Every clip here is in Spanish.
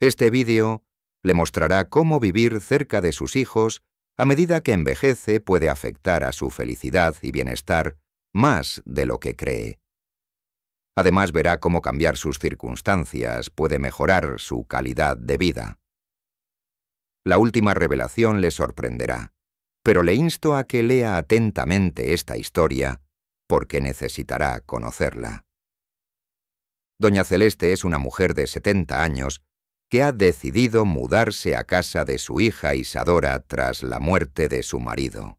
Este vídeo le mostrará cómo vivir cerca de sus hijos a medida que envejece puede afectar a su felicidad y bienestar más de lo que cree. Además verá cómo cambiar sus circunstancias puede mejorar su calidad de vida. La última revelación le sorprenderá, pero le insto a que lea atentamente esta historia porque necesitará conocerla. Doña Celeste es una mujer de 70 años que ha decidido mudarse a casa de su hija Isadora tras la muerte de su marido.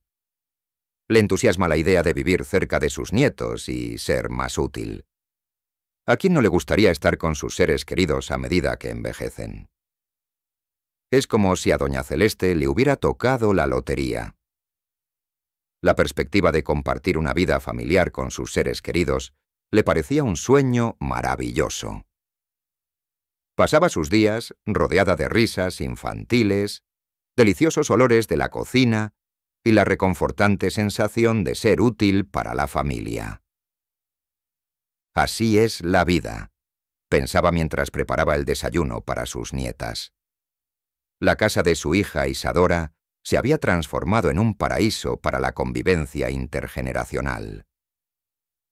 Le entusiasma la idea de vivir cerca de sus nietos y ser más útil. ¿A quién no le gustaría estar con sus seres queridos a medida que envejecen? Es como si a Doña Celeste le hubiera tocado la lotería. La perspectiva de compartir una vida familiar con sus seres queridos le parecía un sueño maravilloso. Pasaba sus días rodeada de risas infantiles, deliciosos olores de la cocina y la reconfortante sensación de ser útil para la familia. Así es la vida, pensaba mientras preparaba el desayuno para sus nietas. La casa de su hija Isadora se había transformado en un paraíso para la convivencia intergeneracional.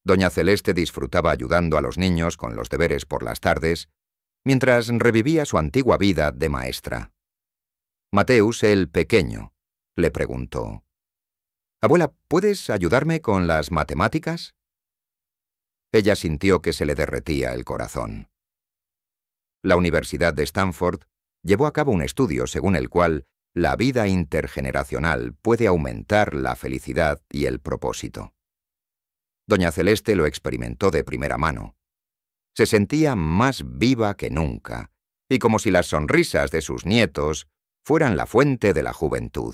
Doña Celeste disfrutaba ayudando a los niños con los deberes por las tardes mientras revivía su antigua vida de maestra. Mateus, el pequeño, le preguntó. Abuela, ¿puedes ayudarme con las matemáticas? Ella sintió que se le derretía el corazón. La Universidad de Stanford llevó a cabo un estudio según el cual la vida intergeneracional puede aumentar la felicidad y el propósito. Doña Celeste lo experimentó de primera mano se sentía más viva que nunca, y como si las sonrisas de sus nietos fueran la fuente de la juventud.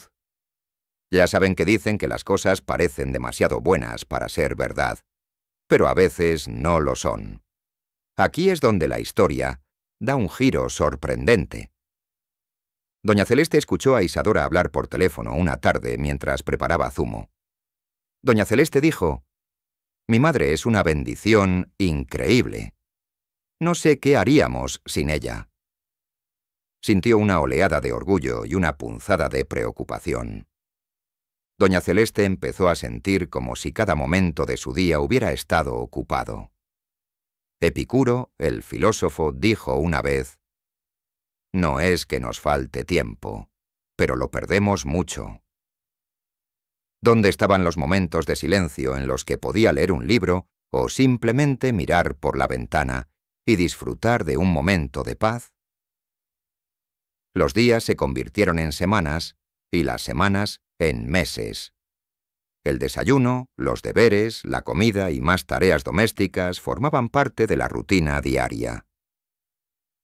Ya saben que dicen que las cosas parecen demasiado buenas para ser verdad, pero a veces no lo son. Aquí es donde la historia da un giro sorprendente. Doña Celeste escuchó a Isadora hablar por teléfono una tarde mientras preparaba zumo. Doña Celeste dijo, Mi madre es una bendición increíble. No sé qué haríamos sin ella. Sintió una oleada de orgullo y una punzada de preocupación. Doña Celeste empezó a sentir como si cada momento de su día hubiera estado ocupado. Epicuro, el filósofo, dijo una vez, No es que nos falte tiempo, pero lo perdemos mucho. ¿Dónde estaban los momentos de silencio en los que podía leer un libro o simplemente mirar por la ventana, y disfrutar de un momento de paz. Los días se convirtieron en semanas y las semanas en meses. El desayuno, los deberes, la comida y más tareas domésticas formaban parte de la rutina diaria.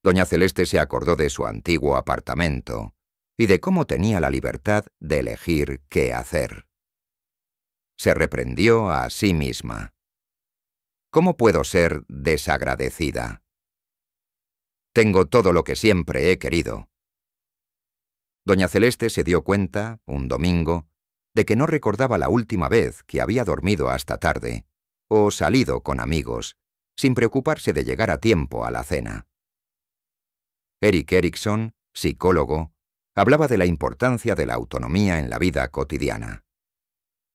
Doña Celeste se acordó de su antiguo apartamento y de cómo tenía la libertad de elegir qué hacer. Se reprendió a sí misma. ¿Cómo puedo ser desagradecida? Tengo todo lo que siempre he querido. Doña Celeste se dio cuenta, un domingo, de que no recordaba la última vez que había dormido hasta tarde, o salido con amigos, sin preocuparse de llegar a tiempo a la cena. Eric Erickson, psicólogo, hablaba de la importancia de la autonomía en la vida cotidiana.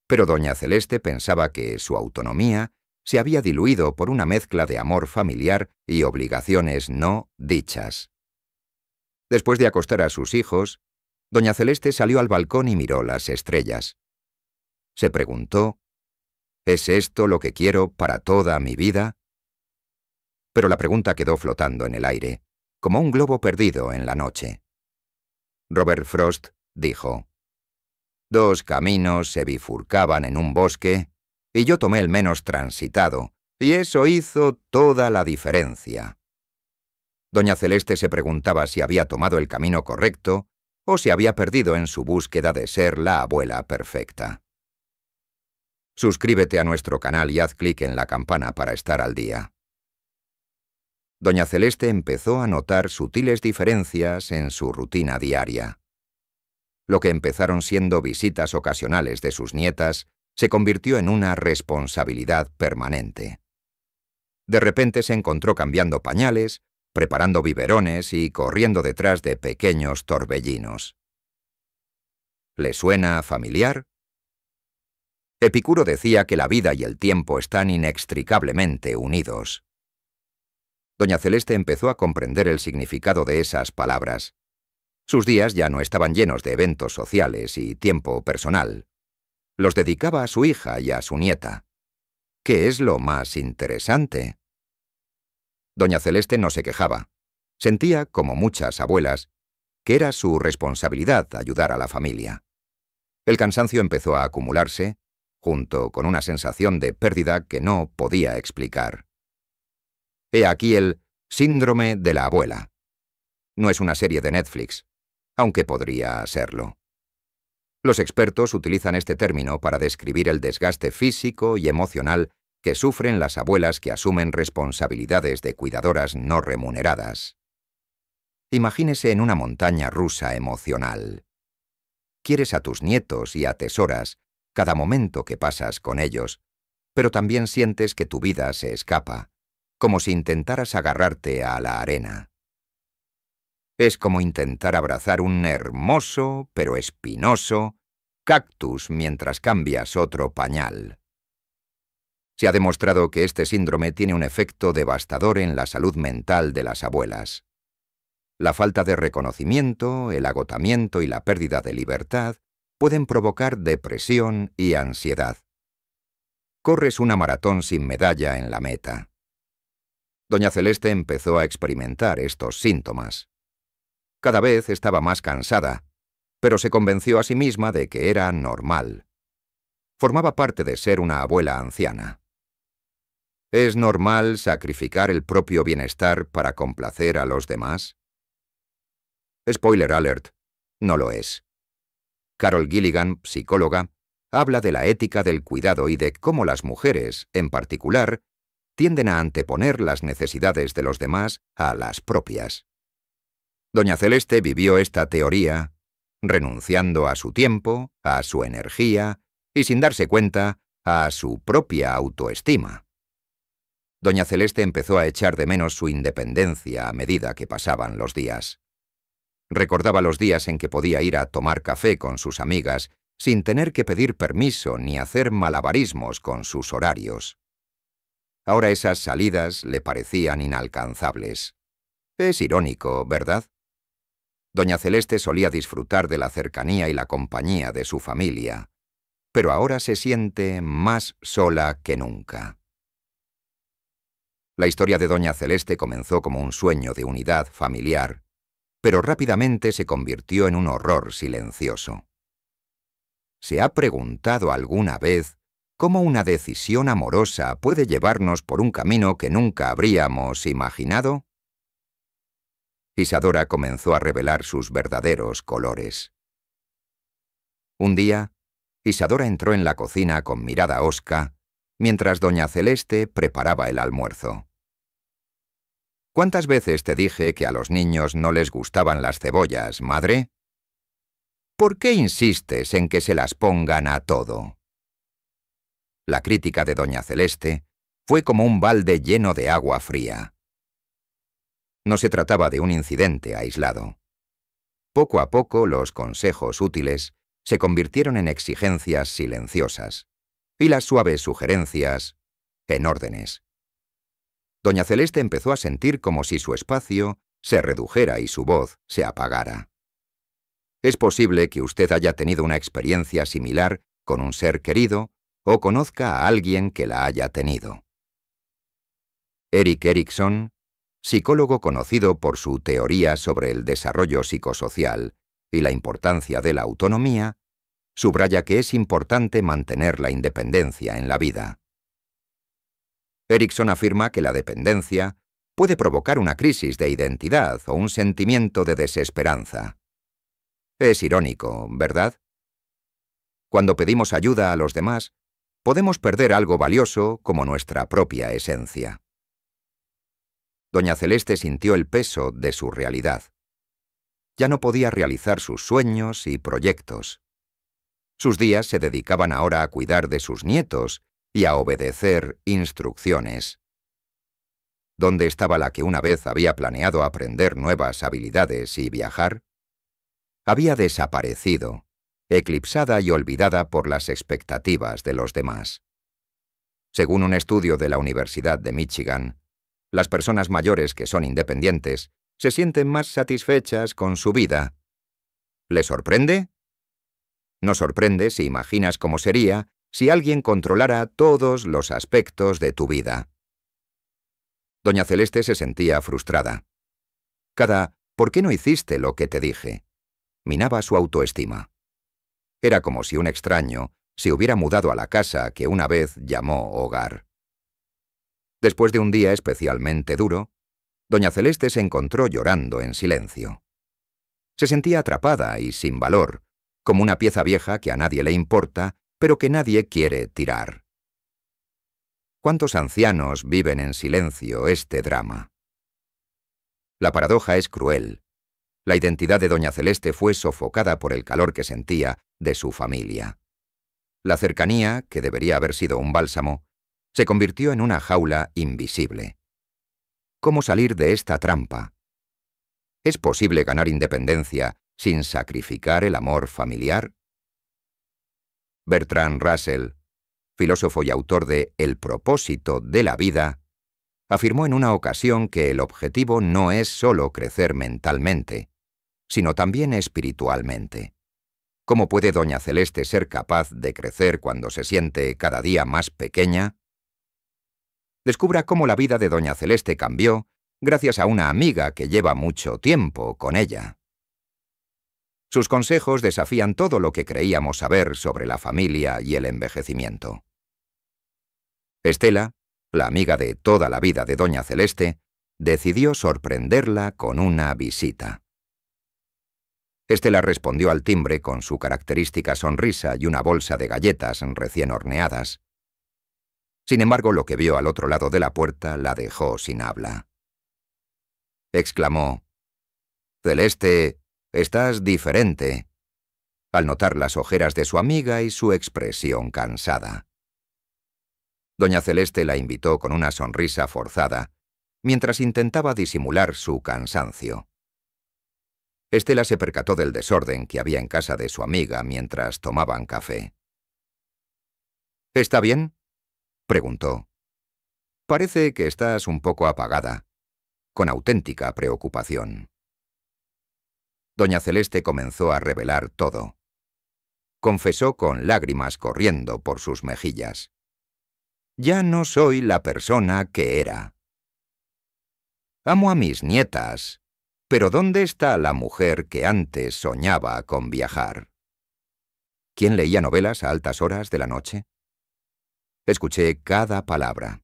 Pero doña Celeste pensaba que su autonomía se había diluido por una mezcla de amor familiar y obligaciones no dichas. Después de acostar a sus hijos, doña Celeste salió al balcón y miró las estrellas. Se preguntó, ¿es esto lo que quiero para toda mi vida? Pero la pregunta quedó flotando en el aire, como un globo perdido en la noche. Robert Frost dijo, Dos caminos se bifurcaban en un bosque y yo tomé el menos transitado, y eso hizo toda la diferencia. Doña Celeste se preguntaba si había tomado el camino correcto o si había perdido en su búsqueda de ser la abuela perfecta. Suscríbete a nuestro canal y haz clic en la campana para estar al día. Doña Celeste empezó a notar sutiles diferencias en su rutina diaria. Lo que empezaron siendo visitas ocasionales de sus nietas se convirtió en una responsabilidad permanente. De repente se encontró cambiando pañales, preparando biberones y corriendo detrás de pequeños torbellinos. ¿Le suena familiar? Epicuro decía que la vida y el tiempo están inextricablemente unidos. Doña Celeste empezó a comprender el significado de esas palabras. Sus días ya no estaban llenos de eventos sociales y tiempo personal los dedicaba a su hija y a su nieta. ¿Qué es lo más interesante? Doña Celeste no se quejaba. Sentía, como muchas abuelas, que era su responsabilidad ayudar a la familia. El cansancio empezó a acumularse, junto con una sensación de pérdida que no podía explicar. He aquí el síndrome de la abuela. No es una serie de Netflix, aunque podría serlo. Los expertos utilizan este término para describir el desgaste físico y emocional que sufren las abuelas que asumen responsabilidades de cuidadoras no remuneradas. Imagínese en una montaña rusa emocional. Quieres a tus nietos y atesoras cada momento que pasas con ellos, pero también sientes que tu vida se escapa, como si intentaras agarrarte a la arena. Es como intentar abrazar un hermoso, pero espinoso, cactus mientras cambias otro pañal. Se ha demostrado que este síndrome tiene un efecto devastador en la salud mental de las abuelas. La falta de reconocimiento, el agotamiento y la pérdida de libertad pueden provocar depresión y ansiedad. Corres una maratón sin medalla en la meta. Doña Celeste empezó a experimentar estos síntomas. Cada vez estaba más cansada, pero se convenció a sí misma de que era normal. Formaba parte de ser una abuela anciana. ¿Es normal sacrificar el propio bienestar para complacer a los demás? Spoiler alert, no lo es. Carol Gilligan, psicóloga, habla de la ética del cuidado y de cómo las mujeres, en particular, tienden a anteponer las necesidades de los demás a las propias. Doña Celeste vivió esta teoría, renunciando a su tiempo, a su energía y sin darse cuenta, a su propia autoestima. Doña Celeste empezó a echar de menos su independencia a medida que pasaban los días. Recordaba los días en que podía ir a tomar café con sus amigas sin tener que pedir permiso ni hacer malabarismos con sus horarios. Ahora esas salidas le parecían inalcanzables. Es irónico, ¿verdad? Doña Celeste solía disfrutar de la cercanía y la compañía de su familia, pero ahora se siente más sola que nunca. La historia de Doña Celeste comenzó como un sueño de unidad familiar, pero rápidamente se convirtió en un horror silencioso. ¿Se ha preguntado alguna vez cómo una decisión amorosa puede llevarnos por un camino que nunca habríamos imaginado? Isadora comenzó a revelar sus verdaderos colores. Un día, Isadora entró en la cocina con mirada hosca, mientras doña Celeste preparaba el almuerzo. ¿Cuántas veces te dije que a los niños no les gustaban las cebollas, madre? ¿Por qué insistes en que se las pongan a todo? La crítica de doña Celeste fue como un balde lleno de agua fría. No se trataba de un incidente aislado. Poco a poco los consejos útiles se convirtieron en exigencias silenciosas y las suaves sugerencias en órdenes. Doña Celeste empezó a sentir como si su espacio se redujera y su voz se apagara. Es posible que usted haya tenido una experiencia similar con un ser querido o conozca a alguien que la haya tenido. Eric Erickson psicólogo conocido por su teoría sobre el desarrollo psicosocial y la importancia de la autonomía, subraya que es importante mantener la independencia en la vida. Erickson afirma que la dependencia puede provocar una crisis de identidad o un sentimiento de desesperanza. Es irónico, ¿verdad? Cuando pedimos ayuda a los demás, podemos perder algo valioso como nuestra propia esencia. Doña Celeste sintió el peso de su realidad. Ya no podía realizar sus sueños y proyectos. Sus días se dedicaban ahora a cuidar de sus nietos y a obedecer instrucciones. ¿Dónde estaba la que una vez había planeado aprender nuevas habilidades y viajar? Había desaparecido, eclipsada y olvidada por las expectativas de los demás. Según un estudio de la Universidad de Michigan, las personas mayores que son independientes se sienten más satisfechas con su vida. ¿Le sorprende? No sorprende si imaginas cómo sería si alguien controlara todos los aspectos de tu vida. Doña Celeste se sentía frustrada. Cada ¿por qué no hiciste lo que te dije? minaba su autoestima. Era como si un extraño se hubiera mudado a la casa que una vez llamó hogar. Después de un día especialmente duro, doña Celeste se encontró llorando en silencio. Se sentía atrapada y sin valor, como una pieza vieja que a nadie le importa, pero que nadie quiere tirar. ¿Cuántos ancianos viven en silencio este drama? La paradoja es cruel. La identidad de Doña Celeste fue sofocada por el calor que sentía de su familia. La cercanía, que debería haber sido un bálsamo, se convirtió en una jaula invisible. ¿Cómo salir de esta trampa? ¿Es posible ganar independencia sin sacrificar el amor familiar? Bertrand Russell, filósofo y autor de El propósito de la vida, afirmó en una ocasión que el objetivo no es solo crecer mentalmente, sino también espiritualmente. ¿Cómo puede Doña Celeste ser capaz de crecer cuando se siente cada día más pequeña? descubra cómo la vida de Doña Celeste cambió gracias a una amiga que lleva mucho tiempo con ella. Sus consejos desafían todo lo que creíamos saber sobre la familia y el envejecimiento. Estela, la amiga de toda la vida de Doña Celeste, decidió sorprenderla con una visita. Estela respondió al timbre con su característica sonrisa y una bolsa de galletas recién horneadas, sin embargo, lo que vio al otro lado de la puerta la dejó sin habla. Exclamó, Celeste, estás diferente, al notar las ojeras de su amiga y su expresión cansada. Doña Celeste la invitó con una sonrisa forzada, mientras intentaba disimular su cansancio. Estela se percató del desorden que había en casa de su amiga mientras tomaban café. ¿Está bien? preguntó. Parece que estás un poco apagada, con auténtica preocupación. Doña Celeste comenzó a revelar todo. Confesó con lágrimas corriendo por sus mejillas. Ya no soy la persona que era. Amo a mis nietas, pero ¿dónde está la mujer que antes soñaba con viajar? ¿Quién leía novelas a altas horas de la noche? Escuché cada palabra.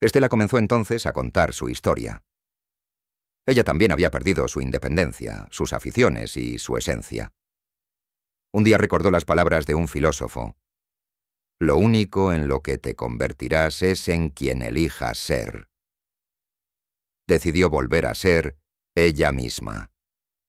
Estela comenzó entonces a contar su historia. Ella también había perdido su independencia, sus aficiones y su esencia. Un día recordó las palabras de un filósofo. Lo único en lo que te convertirás es en quien elijas ser. Decidió volver a ser ella misma.